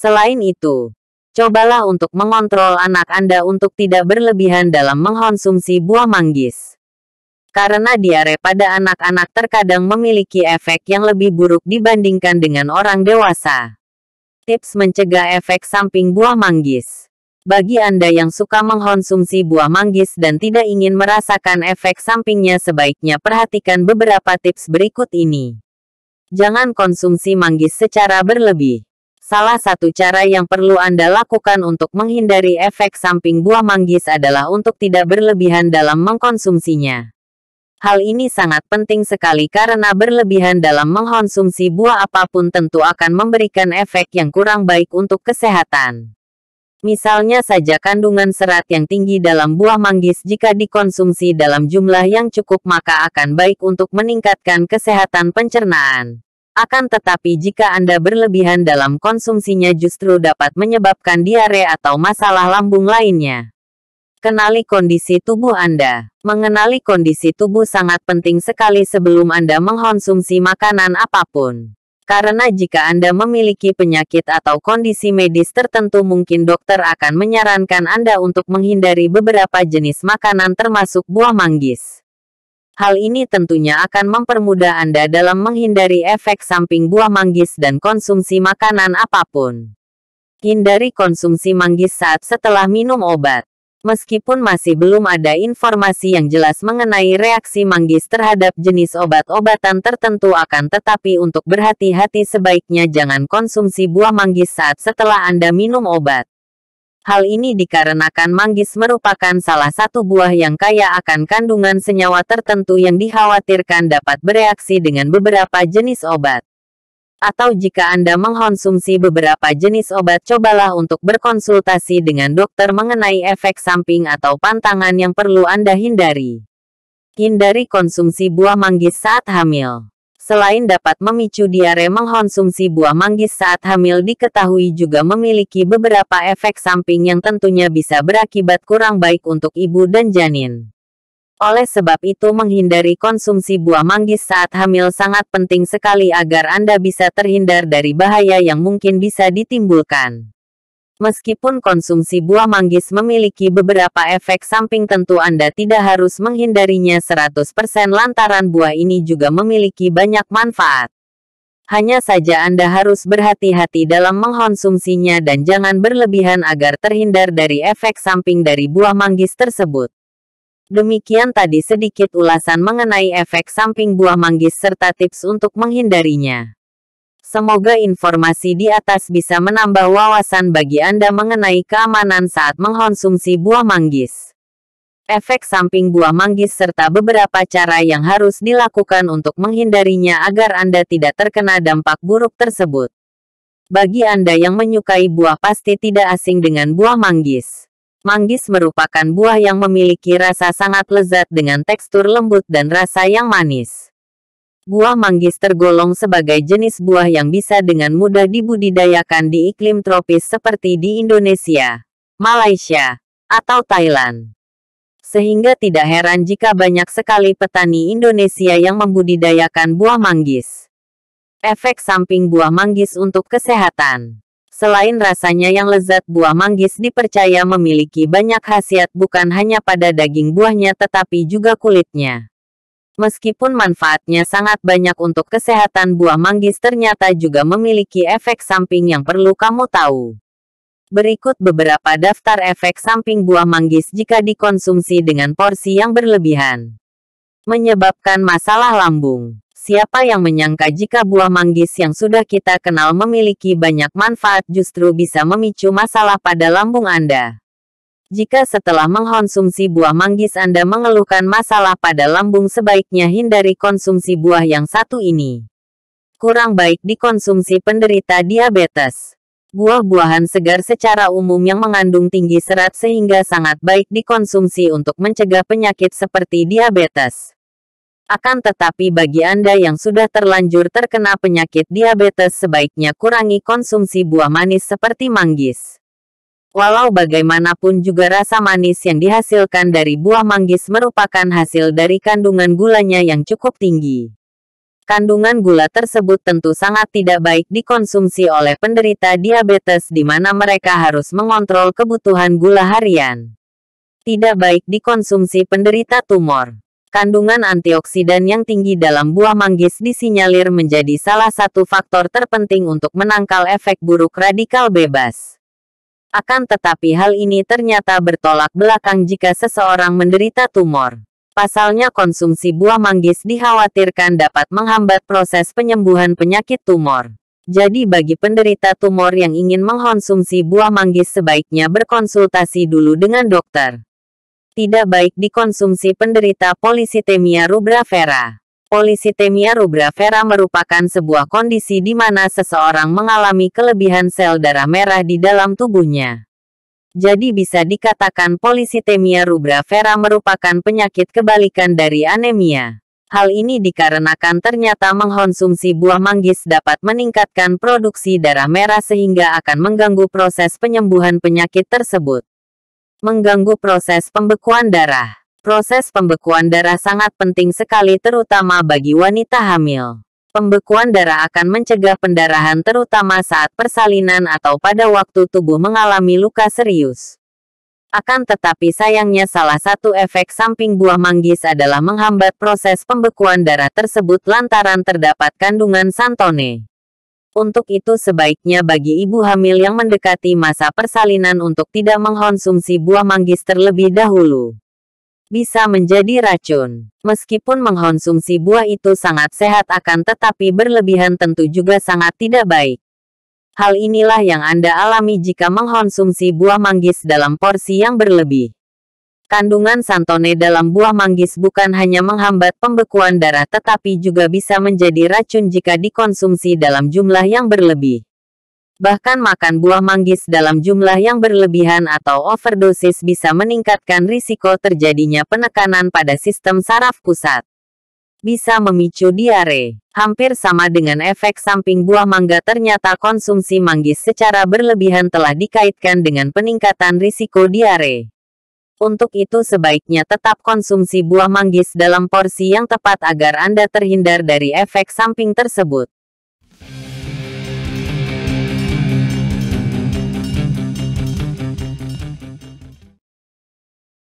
Selain itu, cobalah untuk mengontrol anak Anda untuk tidak berlebihan dalam mengonsumsi buah manggis. Karena diare pada anak-anak terkadang memiliki efek yang lebih buruk dibandingkan dengan orang dewasa. Tips mencegah efek samping buah manggis. Bagi Anda yang suka mengonsumsi buah manggis dan tidak ingin merasakan efek sampingnya sebaiknya perhatikan beberapa tips berikut ini. Jangan konsumsi manggis secara berlebih. Salah satu cara yang perlu Anda lakukan untuk menghindari efek samping buah manggis adalah untuk tidak berlebihan dalam mengkonsumsinya. Hal ini sangat penting sekali karena berlebihan dalam mengkonsumsi buah apapun tentu akan memberikan efek yang kurang baik untuk kesehatan. Misalnya saja kandungan serat yang tinggi dalam buah manggis jika dikonsumsi dalam jumlah yang cukup maka akan baik untuk meningkatkan kesehatan pencernaan. Akan tetapi jika Anda berlebihan dalam konsumsinya justru dapat menyebabkan diare atau masalah lambung lainnya. Kenali kondisi tubuh Anda. Mengenali kondisi tubuh sangat penting sekali sebelum Anda mengkonsumsi makanan apapun. Karena jika Anda memiliki penyakit atau kondisi medis tertentu mungkin dokter akan menyarankan Anda untuk menghindari beberapa jenis makanan termasuk buah manggis. Hal ini tentunya akan mempermudah Anda dalam menghindari efek samping buah manggis dan konsumsi makanan apapun. Hindari konsumsi manggis saat setelah minum obat. Meskipun masih belum ada informasi yang jelas mengenai reaksi manggis terhadap jenis obat-obatan tertentu akan tetapi untuk berhati-hati sebaiknya jangan konsumsi buah manggis saat setelah Anda minum obat. Hal ini dikarenakan manggis merupakan salah satu buah yang kaya akan kandungan senyawa tertentu yang dikhawatirkan dapat bereaksi dengan beberapa jenis obat. Atau jika Anda mengkonsumsi beberapa jenis obat, cobalah untuk berkonsultasi dengan dokter mengenai efek samping atau pantangan yang perlu Anda hindari. Hindari konsumsi buah manggis saat hamil. Selain dapat memicu diare mengkonsumsi buah manggis saat hamil diketahui juga memiliki beberapa efek samping yang tentunya bisa berakibat kurang baik untuk ibu dan janin. Oleh sebab itu menghindari konsumsi buah manggis saat hamil sangat penting sekali agar Anda bisa terhindar dari bahaya yang mungkin bisa ditimbulkan. Meskipun konsumsi buah manggis memiliki beberapa efek samping tentu Anda tidak harus menghindarinya 100% lantaran buah ini juga memiliki banyak manfaat. Hanya saja Anda harus berhati-hati dalam mengkonsumsinya dan jangan berlebihan agar terhindar dari efek samping dari buah manggis tersebut. Demikian tadi sedikit ulasan mengenai efek samping buah manggis serta tips untuk menghindarinya. Semoga informasi di atas bisa menambah wawasan bagi Anda mengenai keamanan saat mengonsumsi buah manggis. Efek samping buah manggis serta beberapa cara yang harus dilakukan untuk menghindarinya agar Anda tidak terkena dampak buruk tersebut. Bagi Anda yang menyukai buah pasti tidak asing dengan buah manggis. Manggis merupakan buah yang memiliki rasa sangat lezat dengan tekstur lembut dan rasa yang manis buah manggis tergolong sebagai jenis buah yang bisa dengan mudah dibudidayakan di iklim tropis seperti di Indonesia, Malaysia, atau Thailand. Sehingga tidak heran jika banyak sekali petani Indonesia yang membudidayakan buah manggis. Efek samping buah manggis untuk kesehatan. Selain rasanya yang lezat, buah manggis dipercaya memiliki banyak khasiat bukan hanya pada daging buahnya tetapi juga kulitnya. Meskipun manfaatnya sangat banyak untuk kesehatan buah manggis ternyata juga memiliki efek samping yang perlu kamu tahu. Berikut beberapa daftar efek samping buah manggis jika dikonsumsi dengan porsi yang berlebihan. Menyebabkan masalah lambung. Siapa yang menyangka jika buah manggis yang sudah kita kenal memiliki banyak manfaat justru bisa memicu masalah pada lambung Anda? Jika setelah mengkonsumsi buah manggis Anda mengeluhkan masalah pada lambung sebaiknya hindari konsumsi buah yang satu ini. Kurang baik dikonsumsi penderita diabetes. Buah-buahan segar secara umum yang mengandung tinggi serat sehingga sangat baik dikonsumsi untuk mencegah penyakit seperti diabetes. Akan tetapi bagi Anda yang sudah terlanjur terkena penyakit diabetes sebaiknya kurangi konsumsi buah manis seperti manggis. Walau bagaimanapun juga rasa manis yang dihasilkan dari buah manggis merupakan hasil dari kandungan gulanya yang cukup tinggi. Kandungan gula tersebut tentu sangat tidak baik dikonsumsi oleh penderita diabetes di mana mereka harus mengontrol kebutuhan gula harian. Tidak baik dikonsumsi penderita tumor kandungan antioksidan yang tinggi dalam buah manggis disinyalir menjadi salah satu faktor terpenting untuk menangkal efek buruk radikal bebas. Akan tetapi hal ini ternyata bertolak belakang jika seseorang menderita tumor. Pasalnya konsumsi buah manggis dikhawatirkan dapat menghambat proses penyembuhan penyakit tumor. Jadi bagi penderita tumor yang ingin mengkonsumsi buah manggis sebaiknya berkonsultasi dulu dengan dokter. Tidak baik dikonsumsi penderita polisitemia rubra vera. Polisitemia rubra vera merupakan sebuah kondisi di mana seseorang mengalami kelebihan sel darah merah di dalam tubuhnya. Jadi bisa dikatakan polisitemia rubra vera merupakan penyakit kebalikan dari anemia. Hal ini dikarenakan ternyata mengkonsumsi buah manggis dapat meningkatkan produksi darah merah sehingga akan mengganggu proses penyembuhan penyakit tersebut. Mengganggu proses pembekuan darah Proses pembekuan darah sangat penting sekali terutama bagi wanita hamil. Pembekuan darah akan mencegah pendarahan terutama saat persalinan atau pada waktu tubuh mengalami luka serius. Akan tetapi sayangnya salah satu efek samping buah manggis adalah menghambat proses pembekuan darah tersebut lantaran terdapat kandungan santone. Untuk itu sebaiknya bagi ibu hamil yang mendekati masa persalinan untuk tidak mengkonsumsi buah manggis terlebih dahulu bisa menjadi racun. Meskipun mengkonsumsi buah itu sangat sehat akan tetapi berlebihan tentu juga sangat tidak baik. Hal inilah yang Anda alami jika mengkonsumsi buah manggis dalam porsi yang berlebih. Kandungan santone dalam buah manggis bukan hanya menghambat pembekuan darah tetapi juga bisa menjadi racun jika dikonsumsi dalam jumlah yang berlebih bahkan makan buah manggis dalam jumlah yang berlebihan atau overdosis bisa meningkatkan risiko terjadinya penekanan pada sistem saraf pusat. Bisa memicu diare. Hampir sama dengan efek samping buah mangga ternyata konsumsi manggis secara berlebihan telah dikaitkan dengan peningkatan risiko diare. Untuk itu sebaiknya tetap konsumsi buah manggis dalam porsi yang tepat agar Anda terhindar dari efek samping tersebut.